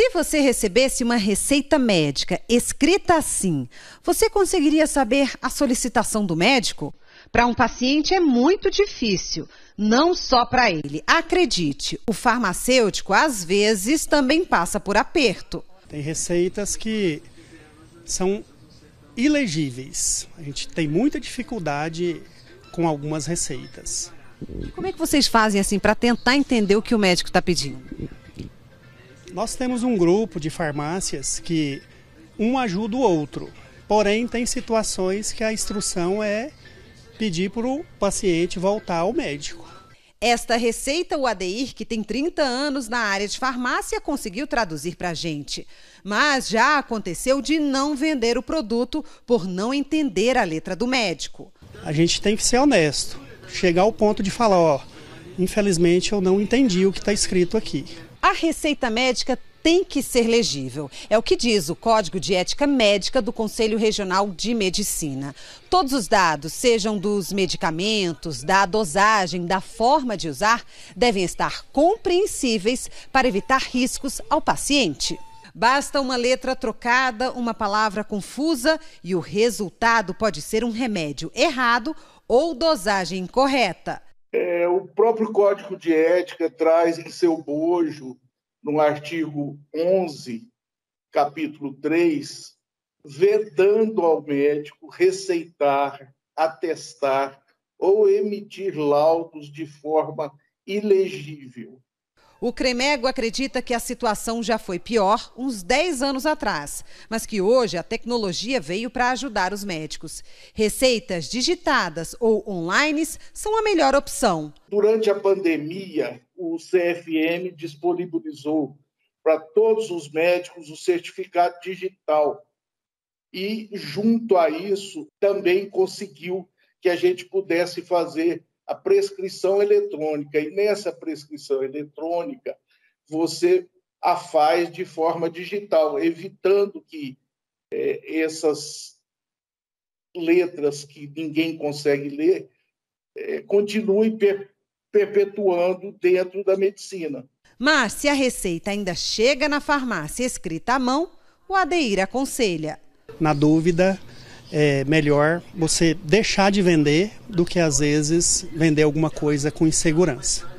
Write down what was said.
Se você recebesse uma receita médica escrita assim, você conseguiria saber a solicitação do médico? Para um paciente é muito difícil, não só para ele. Acredite, o farmacêutico às vezes também passa por aperto. Tem receitas que são ilegíveis. A gente tem muita dificuldade com algumas receitas. Como é que vocês fazem assim para tentar entender o que o médico está pedindo? Nós temos um grupo de farmácias que um ajuda o outro, porém tem situações que a instrução é pedir para o paciente voltar ao médico. Esta receita o ADIR que tem 30 anos na área de farmácia, conseguiu traduzir para a gente. Mas já aconteceu de não vender o produto por não entender a letra do médico. A gente tem que ser honesto, chegar ao ponto de falar, ó, infelizmente eu não entendi o que está escrito aqui. A receita médica tem que ser legível. É o que diz o Código de Ética Médica do Conselho Regional de Medicina. Todos os dados, sejam dos medicamentos, da dosagem, da forma de usar, devem estar compreensíveis para evitar riscos ao paciente. Basta uma letra trocada, uma palavra confusa e o resultado pode ser um remédio errado ou dosagem incorreta. É, o próprio Código de Ética traz em seu bojo, no artigo 11, capítulo 3, vedando ao médico receitar, atestar ou emitir laudos de forma ilegível, o Cremego acredita que a situação já foi pior uns 10 anos atrás, mas que hoje a tecnologia veio para ajudar os médicos. Receitas digitadas ou online são a melhor opção. Durante a pandemia, o CFM disponibilizou para todos os médicos o certificado digital. E, junto a isso, também conseguiu que a gente pudesse fazer a prescrição eletrônica. E nessa prescrição eletrônica, você a faz de forma digital, evitando que é, essas letras que ninguém consegue ler é, continuem per perpetuando dentro da medicina. Mas se a receita ainda chega na farmácia escrita à mão, o Adeir aconselha. Na dúvida, é melhor você deixar de vender do que às vezes vender alguma coisa com insegurança.